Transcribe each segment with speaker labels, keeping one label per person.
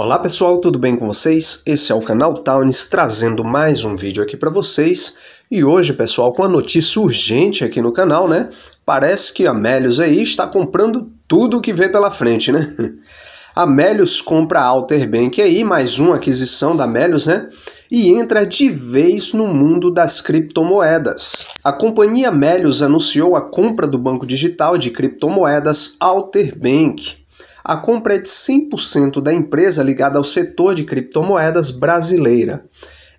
Speaker 1: Olá pessoal, tudo bem com vocês? Esse é o canal Towns trazendo mais um vídeo aqui para vocês. E hoje, pessoal, com a notícia urgente aqui no canal, né? Parece que a Melios aí está comprando tudo o que vê pela frente, né? A Melios compra a Alter Bank aí, mais uma aquisição da Melios, né? E entra de vez no mundo das criptomoedas. A companhia Melios anunciou a compra do banco digital de criptomoedas Alter Bank a compra é de 100% da empresa ligada ao setor de criptomoedas brasileira.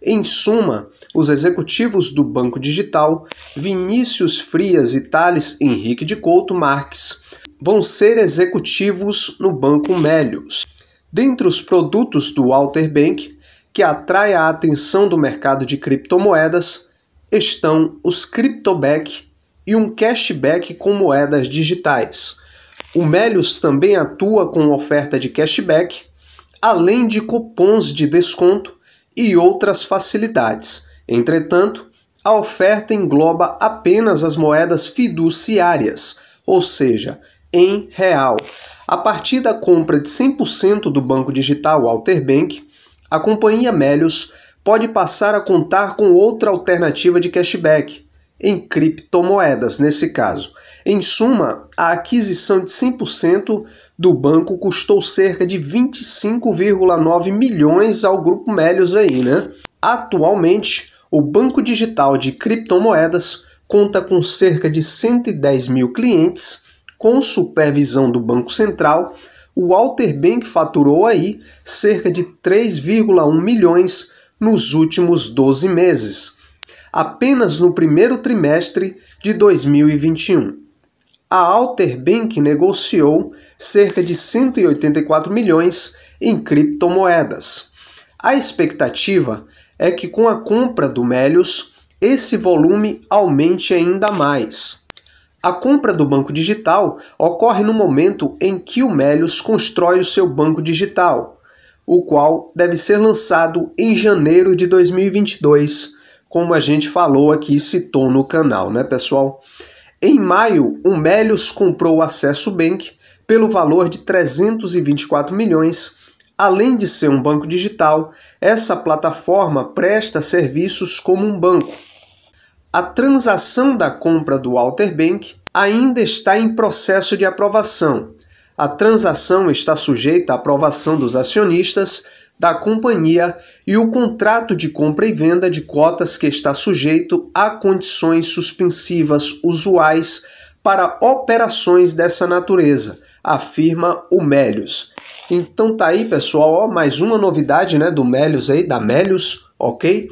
Speaker 1: Em suma, os executivos do Banco Digital, Vinícius Frias e Thales Henrique de Couto Marques, vão ser executivos no Banco Melios. Dentre os produtos do Walter Bank, que atrai a atenção do mercado de criptomoedas, estão os Cryptoback e um cashback com moedas digitais o Melius também atua com oferta de cashback, além de cupons de desconto e outras facilidades. Entretanto, a oferta engloba apenas as moedas fiduciárias, ou seja, em real. A partir da compra de 100% do banco digital Alterbank, a companhia Melius pode passar a contar com outra alternativa de cashback, em criptomoedas, nesse caso. Em suma, a aquisição de 100% do banco custou cerca de 25,9 milhões ao grupo Melios aí, né? Atualmente, o banco digital de criptomoedas conta com cerca de 110 mil clientes, com supervisão do Banco Central. O Walter Bank faturou aí cerca de 3,1 milhões nos últimos 12 meses apenas no primeiro trimestre de 2021. A Alterbank negociou cerca de 184 milhões em criptomoedas. A expectativa é que com a compra do Melios, esse volume aumente ainda mais. A compra do banco digital ocorre no momento em que o Melios constrói o seu banco digital, o qual deve ser lançado em janeiro de 2022 como a gente falou aqui e citou no canal, né, pessoal? Em maio, o Melios comprou o Acesso Bank pelo valor de 324 milhões. Além de ser um banco digital, essa plataforma presta serviços como um banco. A transação da compra do Walter Bank ainda está em processo de aprovação. A transação está sujeita à aprovação dos acionistas, da companhia e o contrato de compra e venda de cotas que está sujeito a condições suspensivas usuais para operações dessa natureza, afirma o Melios. Então tá aí, pessoal, ó, mais uma novidade, né, do Melios aí, da Melios, OK?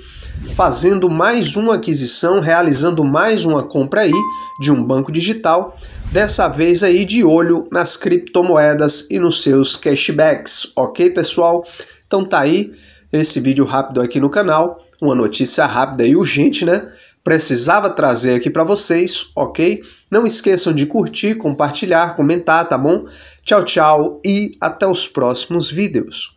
Speaker 1: Fazendo mais uma aquisição, realizando mais uma compra aí de um banco digital, dessa vez aí de olho nas criptomoedas e nos seus cashbacks, OK, pessoal? Então tá aí esse vídeo rápido aqui no canal, uma notícia rápida e urgente, né? Precisava trazer aqui para vocês, ok? Não esqueçam de curtir, compartilhar, comentar, tá bom? Tchau, tchau e até os próximos vídeos.